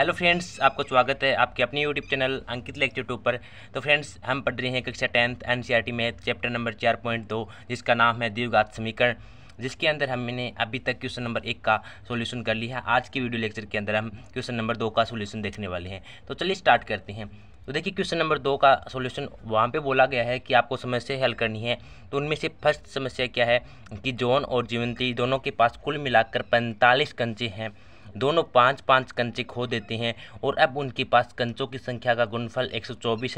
hello friends आपका स्वागत है आपके अपने YouTube channel Ankit lecture two पर तो फ्रेंड्स हम पढ़ रहे हैं कक्षा tenth N T math chapter number चार पॉइंट दो जिसका नाम है दीर्घात समीकरण जिसके अंदर हमने अभी तक क्वेश्चन नंबर एक का सोल्यूशन कर लिया है आज की वीडियो लेक्चर के अंदर हम क्वेश्चन नंबर दो का सोल्यूशन देखने वाले हैं तो चलिए स्टार्ट करते हैं तो देखिए क्वेश्चन नंबर दो का सोल्यूशन वहाँ पर बोला गया है कि आपको समस्या हल करनी है तो उनमें से फर्स्ट समस्या क्या है कि जॉन और जीवंती दोनों के पास कुल मिलाकर पैंतालीस कंचे हैं दोनों पाँच पाँच कंचे खो देते हैं और अब उनके पास कंचों की संख्या का गुणफल एक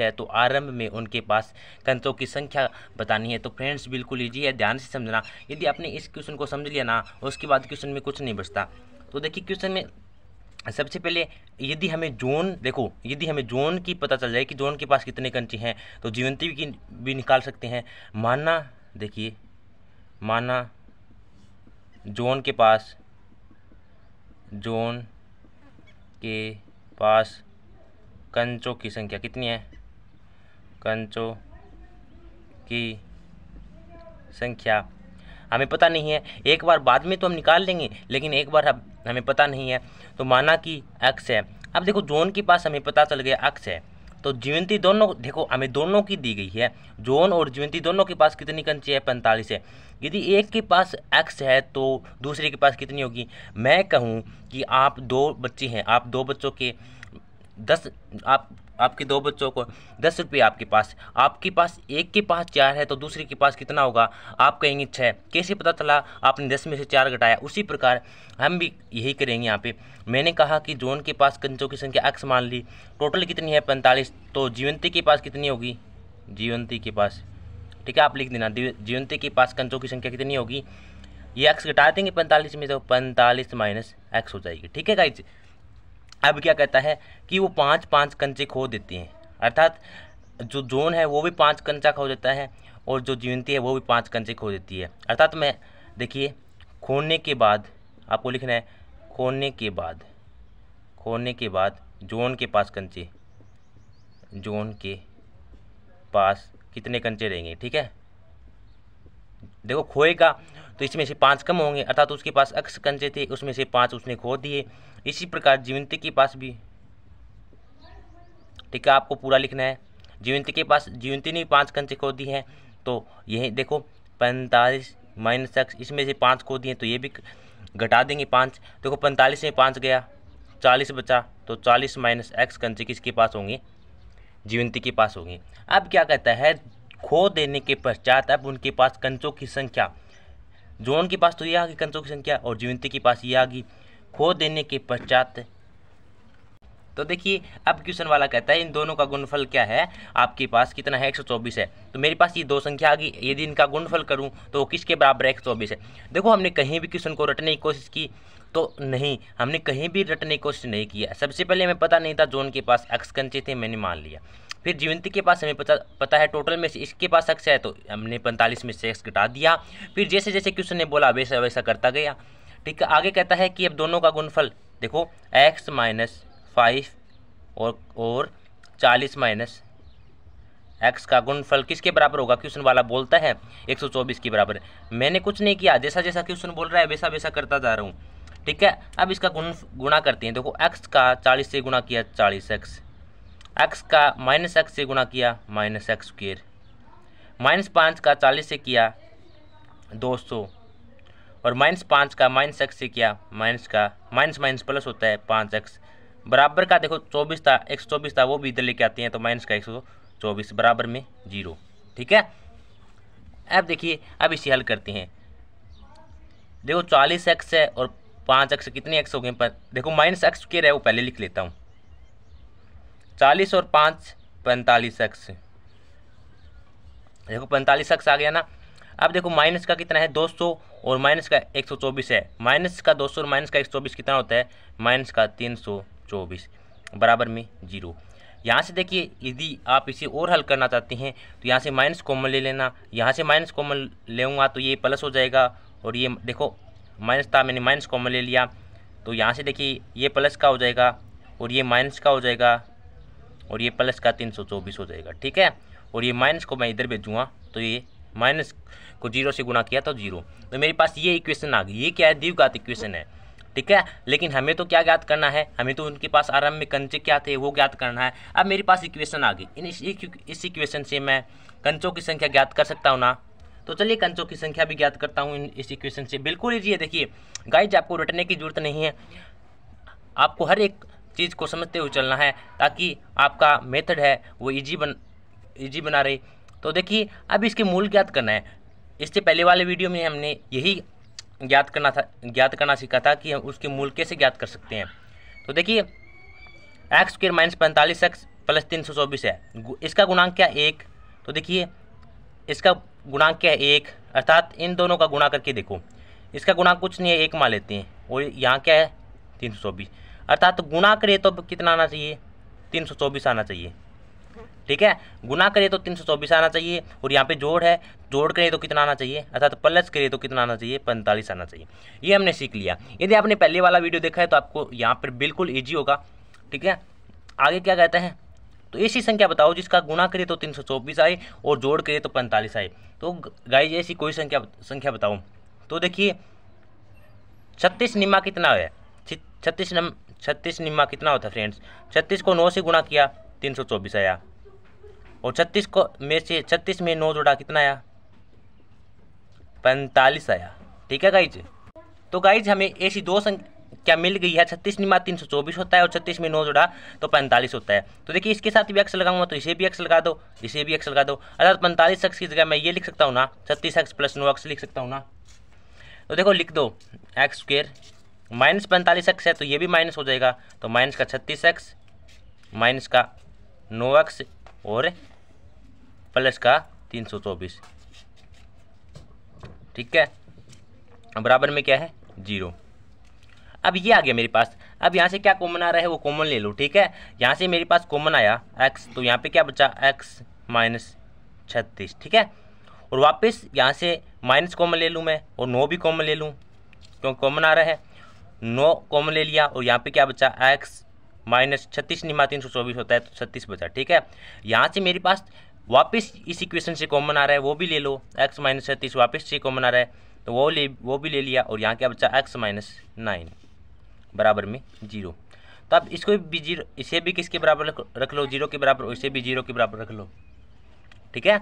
है तो आरंभ में उनके पास कंचों की संख्या बतानी है तो फ्रेंड्स बिल्कुल ईजी है ध्यान से समझना यदि आपने इस क्वेश्चन को समझ लिया ना उसके बाद क्वेश्चन में कुछ नहीं बचता तो देखिए क्वेश्चन में सबसे पहले यदि हमें जोन देखो यदि हमें जोन की पता चल जाए कि जोन के पास कितने कंचे हैं तो जीवंती भी, भी निकाल सकते हैं माना देखिए माना जोन के पास जोन के पास कंचों की संख्या कितनी है कंचों की संख्या हमें पता नहीं है एक बार बाद में तो हम निकाल लेंगे लेकिन एक बार हमें पता नहीं है तो माना कि एक्स है अब देखो जोन के पास हमें पता चल गया अक्स है तो जीवंती दोनों देखो हमें दोनों की दी गई है जोन और जीवंती दोनों के पास कितनी कंची है पैंतालीस है यदि एक के पास एक्स है तो दूसरे के पास कितनी होगी मैं कहूँ कि आप दो बच्चे हैं आप दो बच्चों के दस आप आपके दो बच्चों को दस रुपये आपके पास आपके पास एक के पास चार है तो दूसरे के पास कितना होगा आप कहेंगे छः कैसे पता चला आपने दस में से चार घटाया उसी प्रकार हम भी यही करेंगे यहाँ पे मैंने कहा कि जोन के पास कंचों की संख्या एक्स मान ली टोटल कितनी है पैंतालीस तो जीवंती के पास कितनी होगी जीवंती के पास ठीक है आप लिख देना जीवंती के पास कंचों की संख्या कितनी होगी ये एक्स घटा देंगे पैंतालीस में तो पैंतालीस माइनस एक्स हो जाएगी ठीक है गाइज अब क्या कहता है कि वो पाँच पाँच कंचे खो देती हैं अर्थात जो जोन है वो भी पाँच कंचा खो देता है और जो जीवंती है वो भी पाँच कंचे खो देती है अर्थात मैं देखिए खोने के बाद आपको लिखना है खोने के बाद खोने के बाद जोन के पास कंचे जोन के पास कितने कंचे रहेंगे ठीक है देखो खोएगा तो इसमें से पाँच कम होंगे अर्थात उसके पास अक्ष कंचे थे उसमें से पाँच उसने खो दिए इसी प्रकार जीवंती के पास भी ठीक है आपको पूरा लिखना है जीवंती के पास जीवंती ने भी पाँच कंचे खो दिए हैं तो यही देखो पैंतालीस माइनस एक्स इसमें से पाँच खो दिए तो ये भी घटा देंगे पाँच देखो पैंतालीस में पाँच गया चालीस बचा तो चालीस माइनस एक्स कंचे किसके पास होंगे जीवंती के पास होंगे अब क्या कहता है खो देने के पश्चात अब उनके पास कंचों की संख्या जोन के पास तो ये आ गई कंसों की संख्या और जीवंती के पास ये आ गई खो देने के पश्चात तो देखिए अब क्वेश्चन वाला कहता है इन दोनों का गुणफल क्या है आपके पास कितना है 124 है तो मेरे पास ये दो संख्या आ गई यदि इनका गुणफल करूं तो वो किसके बराबर है चौबीस है देखो हमने कहीं भी क्वेश्चन को रटने की कोशिश की तो नहीं हमने कहीं भी रटने की कोशिश नहीं किया सबसे पहले हमें पता नहीं था जोन के पास अक्स कंचे थे मैंने मान लिया फिर जीवंती के पास हमें पता पता है टोटल में से इसके पास अक्स है तो हमने पैंतालीस में से एक्स घटा दिया फिर जैसे जैसे क्वेश्चन ने बोला वैसा वैसा करता गया ठीक है आगे कहता है कि अब दोनों का गुणफल देखो एक्स माइनस फाइव और और चालीस माइनस एक्स का गुणफल किसके बराबर होगा क्वेश्चन वाला बोलता है एक सौ चौबीस के बराबर मैंने कुछ नहीं किया जैसा जैसा क्वेश्चन बोल रहा है वैसा वैसा करता जा रहा हूँ ठीक है अब इसका गुण गुणा करते हैं देखो एक्स का चालीस से गुणा किया चालीस एक्स एक्स का माइनस एक्स से गुणा किया माइनस एक्स स्क्र माइनस पाँच का चालीस से किया दो सौ और माइनस पाँच का माइनस एक्स से किया माइनस का माइनस माइनस प्लस होता है पाँच एक्स बराबर का देखो चौबीस था एक सौ चौबीस था वो भी इधर लेके आते हैं तो माइनस का एक सौ चौबीस बराबर में जीरो ठीक है अब देखिए अब इसे हल करते हैं देखो चालीस एक्स है और पाँच एक्स कितने एक्स हो गए पर देखो माइनस एक्स के रहे वो पहले लिख लेता हूँ चालीस और पाँच पैंतालीस एक्स देखो पैंतालीस एक्स आ गया ना अब देखो माइनस का कितना है दो सौ और माइनस का एक सौ चौबीस है माइनस का दो सौ और माइनस का एक सौ चौबीस कितना होता है माइनस का तीन सौ चौबीस बराबर में जीरो यहाँ से देखिए यदि आप इसे और हल करना चाहते हैं तो यहाँ से माइनस कॉमन ले लेना यहाँ से माइनस कॉमन लेऊँगा तो ये प्लस हो जाएगा और ये देखो माइनस था मैंने माइनस कॉमन ले लिया तो यहाँ से देखिए ये प्लस का हो जाएगा और ये माइनस का हो जाएगा और ये प्लस का तीन सौ चौबीस हो जाएगा ठीक है और ये माइनस को मैं इधर भेजूँगा तो ये माइनस को जीरो से गुना किया तो जीरो तो मेरे पास ये इक्वेशन आ गई ये क्या है द्विघात इक्वेशन है ठीक है लेकिन हमें तो क्या ज्ञात करना है हमें तो उनके पास आरंभ में कंचे क्या थे वो ज्ञात करना है अब मेरे पास इक्वेशन आ गई इन इस इक्वेशन से मैं कंचों की संख्या ज्ञात कर सकता हूँ ना तो चलिए कंचों की संख्या भी ज्ञात करता हूँ इस इक्वेशन से बिल्कुल ईजी है देखिए गाइज आपको रटने की जरूरत नहीं है आपको हर एक चीज़ को समझते हुए चलना है ताकि आपका मेथड है वो ईजी बन ईजी बना रहे तो देखिए अब इसके मूल ज्ञात करना है इससे पहले वाले वीडियो में हमने यही ज्ञात करना था ज्ञात करना सीखा था कि हम उसके मूल कैसे ज्ञात कर सकते हैं तो देखिए एक्स स्क्र माइनस पैंतालीस एक्स प्लस तीन सौ चौबीस है इसका गुणांक क्या एक तो देखिए इसका गुणांक क्या है एक अर्थात इन दोनों का गुणा करके देखो इसका गुणांक कुछ नहीं है एक मान लेते हैं और यहाँ क्या है तीन सौ चौबीस अर्थात गुणा करें तो कितना आना चाहिए तीन सौ चौबीस आना चाहिए ठीक है गुना करिए तो तीन सौ चौबीस आना चाहिए और यहाँ पे जोड़ है जोड़ करिए तो कितना आना चाहिए अर्थात प्लस करिए तो कितना आना चाहिए पैंतालीस आना चाहिए ये हमने सीख लिया यदि आपने पहले वाला वीडियो देखा है तो आपको यहाँ पर बिल्कुल ईजी होगा ठीक है आगे क्या कहते हैं तो ऐसी संख्या बताओ जिसका गुना करिए तो तीन सौ चौबीस आए और जोड़ करिए तो पैंतालीस आए तो गाय ऐसी कोई संख्या संख्या बताओ तो देखिए छत्तीस निम्मा कितना है छत्तीस नम छत्तीस निम्मा कितना होता है फ्रेंड्स छत्तीस को नौ से गुणा किया तीन सौ चौबीस आया और छत्तीस को में से छत्तीस में नौ जोड़ा कितना आया पैंतालीस आया ठीक है गाइज तो गाइज हमें ऐसी दो संख्या मिल गई है छत्तीस निमा तीन सौ चौबीस होता है और छत्तीस में नौ जोड़ा तो पैंतालीस होता है तो देखिए इसके साथ भी एक्स लगाऊंगा तो इसे भी एक्स लगा दो इसे भी एक्स लगा दो अर्थात पैंतालीस एक्स की जगह मैं ये लिख सकता हूँ ना छत्तीस एक्स प्लस नौ एक्स लिख सकता हूँ ना तो देखो लिख दो एक्स स्क्वेयर माइनस पैंतालीस एक्स है तो ये भी माइनस हो जाएगा तो माइनस का छत्तीस एक्स माइनस का नौ एक्स और प्लस का तीन सौ चौबीस ठीक है बराबर में क्या है जीरो अब ये आ गया मेरे पास अब यहाँ से क्या कॉमन आ रहा है वो कॉमन ले लो ठीक है यहाँ से मेरे पास कॉमन आया एक्स तो यहाँ पे क्या बचा एक्स माइनस छत्तीस ठीक है और वापस यहाँ से माइनस कॉमन ले लूँ मैं और नौ भी कॉमन ले लूँ क्यों कॉमन आ रहा है नौ कॉमन ले लिया और यहाँ पे क्या बचा एक्स माइनस छत्तीस निमा तीन सौ चौबीस होता है तो छत्तीस बचा ठीक है यहाँ से मेरे पास वापस इस इक्वेशन से कॉमन आ रहा है वो भी ले लो एक्स माइनस छत्तीस वापस से कॉमन आ रहा है तो वो ले वो भी ले लिया और यहाँ क्या बचा एक्स माइनस नाइन बराबर में जीरो तो आप इसको भी जीरो इसे भी किसके बराबर रख लो जीरो के बराबर इसे भी जीरो के बराबर रख लो ठीक है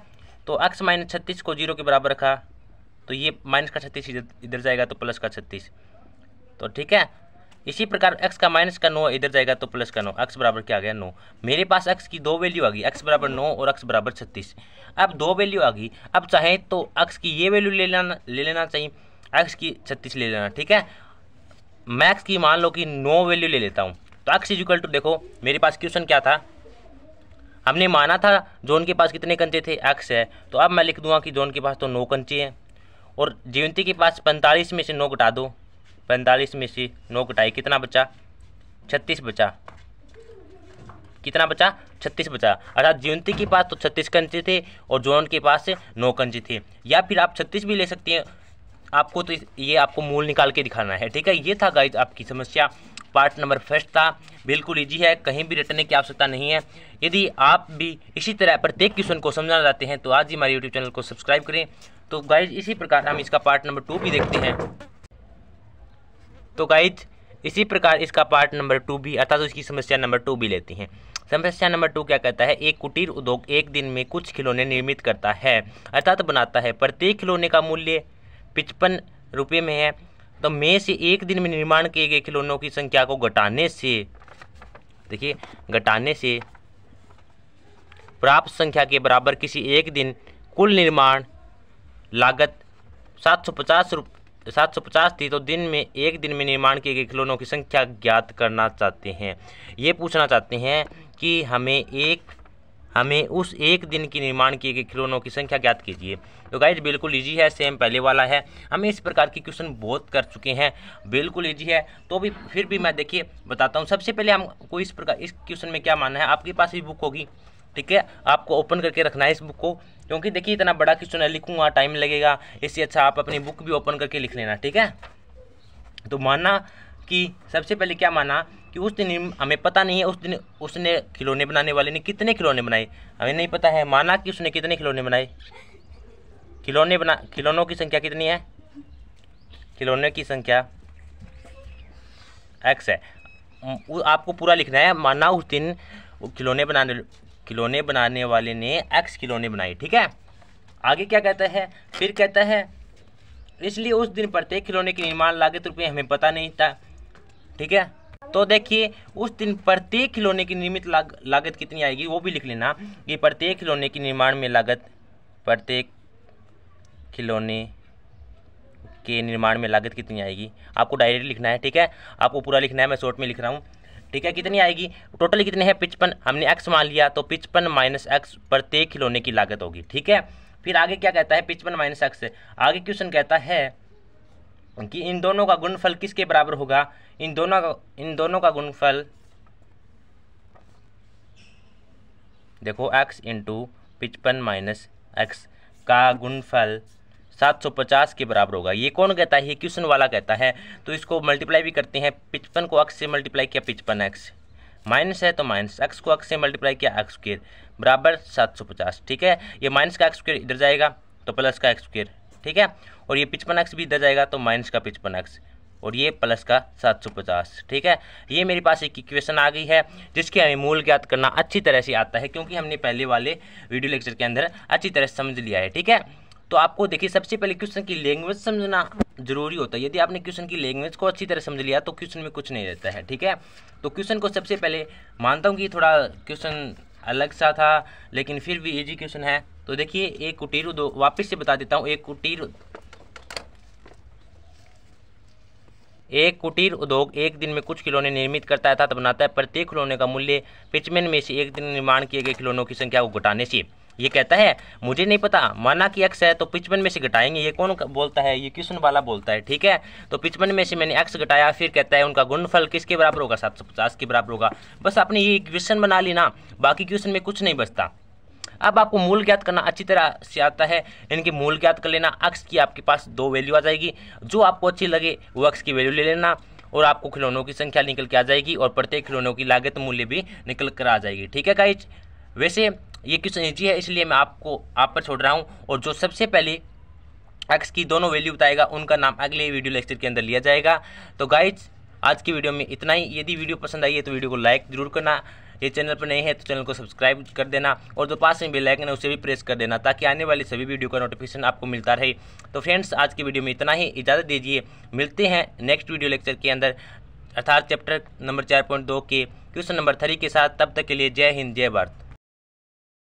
तो एक्स माइनस छत्तीस को जीरो के बराबर रखा तो ये माइनस का छत्तीस इधर इधर जाएगा तो प्लस का छत्तीस तो ठीक है इसी प्रकार एक्स का माइनस का नो इधर जाएगा तो प्लस का नो एक्स बराबर क्या आ गया नो मेरे पास एक्स की दो वैल्यू आ गई एक्स बराबर नो और एक्स बराबर छत्तीस अब दो वैल्यू आ गई अब चाहे तो एक्स की ये वैल्यू ले लेना ले लेना चाहिए एक्स की छत्तीस ले लेना ठीक है मैक्स की मान लो कि नो वैल्यू ले लेता हूँ तो एक्स इजिकल टू देखो मेरे पास क्वेश्चन क्या था हमने माना था जोन के पास कितने कंचे थे एक्स है तो अब मैं लिख दूंगा कि जोन के पास तो नौ कंचे हैं और जीवंती के पास पैंतालीस में से नौ घटा दो पैंतालीस में से नौ कटाई कितना बचा छत्तीस बचा कितना बचा छत्तीस बचा अर्थात जयंती के पास तो छत्तीस कंचे थे और जोन के पास नौ कंचे थे या फिर आप छत्तीस भी ले सकते हैं आपको तो ये आपको मूल निकाल के दिखाना है ठीक है ये था गाइज आपकी समस्या पार्ट नंबर फर्स्ट था बिल्कुल ईजी है कहीं भी रटने की आवश्यकता नहीं है यदि आप भी इसी तरह प्रत्येक क्वेश्चन को समझना चाहते हैं तो आज ही हमारे यूट्यूब चैनल को सब्सक्राइब करें तो गाइज इसी प्रकार हम इसका पार्ट नंबर टू भी देखते हैं तो गाइज इसी प्रकार इसका पार्ट नंबर टू भी अर्थात उसकी समस्या नंबर टू भी लेती हैं समस्या नंबर टू क्या कहता है एक कुटीर उद्योग एक दिन में कुछ खिलौने निर्मित करता है अर्थात बनाता है प्रत्येक खिलौने का मूल्य पिचपन रुपये में है तो मे से एक दिन में निर्माण किए गए खिलौनों की संख्या को घटाने से देखिए घटाने से प्राप्त संख्या के बराबर किसी एक दिन कुल निर्माण लागत सात सौ पचास रुप तो पचास थी तो दिन में एक दिन में निर्माण किए गए खिलौनों की संख्या ज्ञात करना चाहते हैं ये पूछना चाहते हैं कि हमें एक हमें उस एक दिन की निर्माण किए गए खिलौनों की संख्या ज्ञात कीजिए तो गाइज बिल्कुल ईजी है सेम पहले वाला है हमें इस प्रकार के क्वेश्चन बहुत कर चुके हैं बिल्कुल ईजी है तो भी फिर भी मैं देखिए बताता हूँ सबसे पहले हमको इस प्रकार इस क्वेश्चन में क्या मानना है आपके पास ये बुक होगी ठीक है आपको ओपन करके रखना है इस बुक को क्योंकि देखिए इतना बड़ा क्वेश्चन है लिखूंगा टाइम लगेगा इससे अच्छा आप अपनी बुक भी ओपन करके लिख लेना ठीक है तो माना कि सबसे पहले क्या माना कि उस दिन हमें पता नहीं है उस दिन उसने खिलौने बनाने वाले ने कितने खिलौने बनाए हमें नहीं पता है माना कि उसने कितने खिलौने बनाए खिलौने बना खिलौनों की संख्या कितनी है खिलौने की संख्या एक्स है आपको पूरा लिखना है माना उस दिन खिलौने बनाने खिलौने बनाने वाले ने एक्स खिलौने बनाए ठीक है आगे क्या कहता है फिर कहता है इसलिए उस दिन प्रत्येक खिलौने के निर्माण लागत रुपये हमें पता नहीं था ठीक है तो देखिए उस दिन प्रत्येक खिलौने की निर्मित लाग, लागत कितनी आएगी वो भी लिख लेना कि प्रत्येक खिलौने के निर्माण में लागत प्रत्येक खिलौने के निर्माण में लागत कितनी आएगी आपको डायरेक्ट लिखना है ठीक है आपको पूरा लिखना है मैं शॉर्ट में लिख रहा हूँ ठीक है कितनी आएगी टोटली कितनी है पिचपन हमने एक्स मान लिया तो पिचपन माइनस एक्स प्रत्येक खिलौने की लागत होगी ठीक है फिर आगे क्या कहता है पिचपन माइनस एक्स आगे क्वेश्चन कहता है कि इन दोनों का गुणफल किसके बराबर होगा इन दोनों का इन दोनों का गुणफल देखो एक्स इंटू पिचपन माइनस एक्स का गुणफल 750 के बराबर होगा ये कौन कहता है ये क्वेश्चन वाला कहता है तो इसको मल्टीप्लाई भी करते हैं पिचपन को अक्स से मल्टीप्लाई किया पिचपन एक्स माइनस है तो माइनस एक्स को अक्स से मल्टीप्लाई किया एक्स स्क्र बराबर सात सौ पचास ठीक है ये माइनस का एक्स स्क्र इधर जाएगा तो प्लस का एक्स स्क्र ठीक है और ये पिचपन एक्स भी इधर जाएगा तो माइनस का पिचपन एक्स और ये प्लस का सात सौ पचास ठीक है ये मेरे पास एक इक्वेशन आ गई है जिसके हमें मूल ज्ञात करना अच्छी तरह से आता है क्योंकि हमने पहले वाले वीडियो लेक्चर के अंदर अच्छी तरह से समझ लिया है ठीक है तो आपको देखिए सबसे पहले क्वेश्चन की लैंग्वेज समझना जरूरी होता है यदि आपने क्वेश्चन की लैंग्वेज को अच्छी तरह समझ लिया तो क्वेश्चन में कुछ नहीं रहता है ठीक है तो क्वेश्चन को सबसे पहले मानता हूँ कि थोड़ा क्वेश्चन अलग सा था लेकिन फिर भी इजी क्वेश्चन है तो देखिए एक कुटीर दो वापिस से बता देता हूँ एक कुटीर एक कुटीर उद्योग एक दिन में कुछ खिलौने निर्मित करता था तो बनाता है प्रत्येक खिलौने का मूल्य पिचमेन में से एक दिन निर्माण किए गए खिलौनों की संख्या को घटाने से ये कहता है मुझे नहीं पता माना कि एक्स है तो पिचपन में से घटाएंगे ये कौन बोलता है ये किशन वाला बोलता है ठीक है तो पिचपन में से मैंने एक्स घटाया फिर कहता है उनका गुणफल किसके बराबर होगा सात सौ पचास के बराबर होगा बस आपने ये क्वेश्चन बना ली ना बाकी क्वेश्चन में कुछ नहीं बचता अब आपको मूल ज्ञात करना अच्छी तरह से आता है इनकी मूल ज्ञात कर लेना अक्स की आपके पास दो वैल्यू आ जाएगी जो आपको अच्छी लगे वो अक्स की वैल्यू ले लेना और आपको खिलौनों की संख्या निकल के आ जाएगी और प्रत्येक खिलौनों की लागत मूल्य भी निकल कर आ जाएगी ठीक है काइज वैसे ये क्वेश्चन ईजी है इसलिए मैं आपको आप पर छोड़ रहा हूँ और जो सबसे पहले एक्स की दोनों वैल्यू बताएगा उनका नाम अगले वीडियो लेक्चर के अंदर लिया जाएगा तो गाइज आज की वीडियो में इतना ही यदि वीडियो पसंद आई है तो वीडियो को लाइक ज़रूर करना ये चैनल पर नहीं है तो चैनल को सब्सक्राइब कर देना और जो पास में बेल आइकन है उसे भी प्रेस कर देना ताकि आने वाली सभी वीडियो का नोटिफिकेशन आपको मिलता रहे तो फ्रेंड्स आज की वीडियो में इतना ही इजाज़त दीजिए मिलते हैं नेक्स्ट वीडियो लेक्चर के अंदर अर्थात चैप्टर नंबर चार पॉइंट दो के क्वेश्चन नंबर थ्री के साथ तब तक के लिए जय हिंद जय भारत